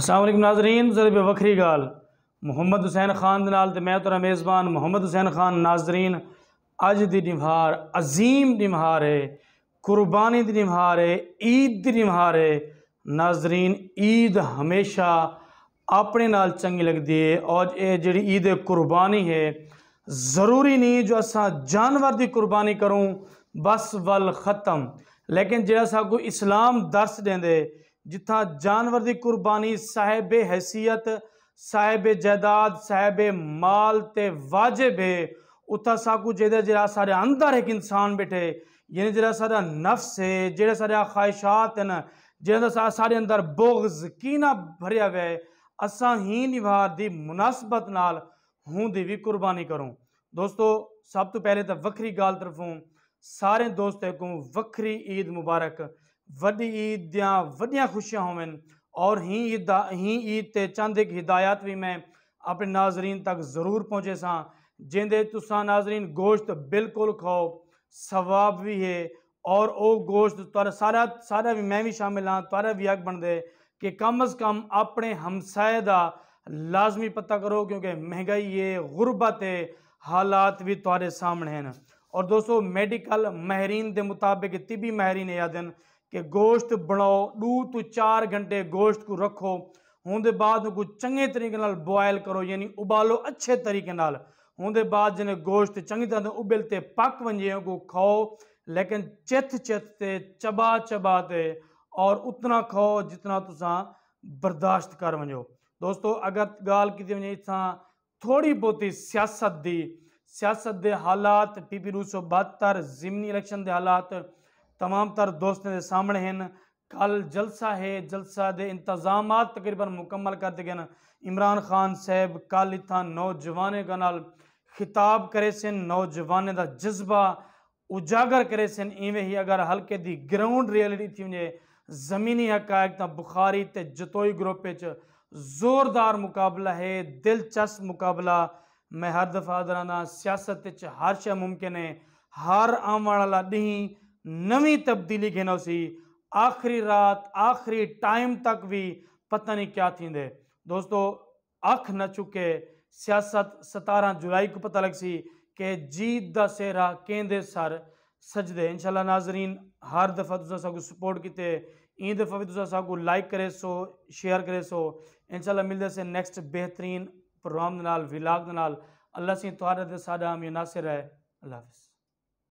असलम नाजरीन बे वक्री गाल मुहम्मद हुसैन खान के नाल तो मैं तुरा मेज़बान मोहम्मद हुसैन खान नाजरीन अज की निमहार अजीम निमहार है क़ुरबानी की निमहार है ईद की निमहार है नाजरीन ईद हमेशा अपने नाल चंगी लगती है और ये जी ईद कुरबानी है ज़रूरी नहीं जो अस जानवर की कुर्बानी करूँ बस वल ख़त्म लेकिन जो साकू इस्लाम दर्श देंगे दे, ਜਿੱਥਾ ਜਾਨਵਰ ਦੀ ਕੁਰਬਾਨੀ ਸਾਹਿਬ ਹیثیت ਸਾਹਿਬ ਜਾਇਦਾਦ ਸਾਹਿਬ ਮਾਲ ਤੇ ਵਾਜਿਬ ਹੈ ਉਥਾ ਸਾ ਕੁ ਜਿਹਦੇ ਜਿਹੜਾ ਸਾਡੇ ਅੰਦਰ ਇੱਕ ਇਨਸਾਨ ਬੈਠੇ ਯਾਨੀ ਜਿਹੜਾ ਸਾਡਾ ਨਫਸ ਹੈ ਜਿਹੜੇ ਸਾਡੇ ਖਾਇਸ਼ਾਤ ਹਨ ਜਿਹਨਾਂ ਸਾਡੇ ਅੰਦਰ ਬੋਗਜ਼ ਕੀਨਾ ਭਰਿਆ ਹੋਇਆ ਹੈ ਅਸਾਂ ਹੀ ਨਿਵਾਰ ਦੀ ਮناسبت ਨਾਲ ਹੁੰਦੀ ਵੀ ਕੁਰਬਾਨੀ ਕਰੋ ਦੋਸਤੋ ਸਭ ਤੋਂ ਪਹਿਲੇ ਤਾਂ ਵੱਖਰੀ ਗੱਲ ਤਰਫੋਂ ਸਾਰੇ ਦੋਸਤਾਂ ਨੂੰ ਵੱਖਰੀ ਈਦ ਮੁਬਾਰਕ वी ईद दियाँ वॾिया ख़ुशियां होवन और ही ईद ही ईद से चंद एक हिदायत भी मैं अपने नाज़रीन तक ज़रूर पहुँचे सां जंहिंदे नाज़रीन गोश्त बिल्कुल खाओ सवाब भी है और वह गोश्त तुरा सारा सारा भी मैं भी शामिल हाँ तुरा भी हक बनते कि कम अज़ कम अपने हमसाए का लाजमी पता करो क्योंकि महंगाई है गुरबत है हालात भी तुरे सामने हैं और दोस्तों मेडिकल माहरीन के मुताबिक तिबी माहरीन याद हैं कि गोश्त बनाओ दू तो चार घंटे गोश्त को रखो होंगे बाद चंगे तरीके बॉयल करो यानी उबालो अच्छे तरीके होंगे बाद जन गोश्त चंगी तरह उबलते पक वे खाओ लेकिन चिथ चिथ से चबा चबा ते और उतना खाओ जितना तुस बर्दाश्त कर वजो दोस्तों अगर गाल की वजे इतना थोड़ी बहुत सियासत की सियासत के हालात पी पी दो सौ बहत्तर जिमनी इलेक्शन के हालात तमाम तर दोस्त सामने हैं कल जलसा है जलसा के इंतजाम तकरीबन मुकम्मल कर दिए हैं इमरान खान साहब कल इतना नौजवान के नाल खिताब करे सन नौजवान का जज्बा उजागर करे सन इवें ही अगर हल्के की ग्राउंड रियलिटी थी वे जमीनी हकायक तो बुखारी तो जतोई ग्रुप जोरदार मुकाबला है दिलचस्प मुकाबला मैं हर दफ़ा दरा सियासत हर शे मुमकिन है हर आने वाला डी नवी तब्दीली घिनोसीं आख़िरी रात आख़िरी टाइम तक भी पता नहीं क्या थी दोस्तों अख न चुके सियासत सतारह जुलाई को पता लग सी कि जीत द सेहरा केंद्र सर सजदे इनशाला नाजरीन हर दफ़ा तुम सब सपोर्ट किते ई दफ़ा भी तुम सब लाइक करे सो शेयर करे सो इनशाला मिलते से नैक्सट बेहतरीन प्रोग्राम विलाग अल्लाह सिंह तुहारा साडा अमीर नासिर है अल्लाह हाफिज़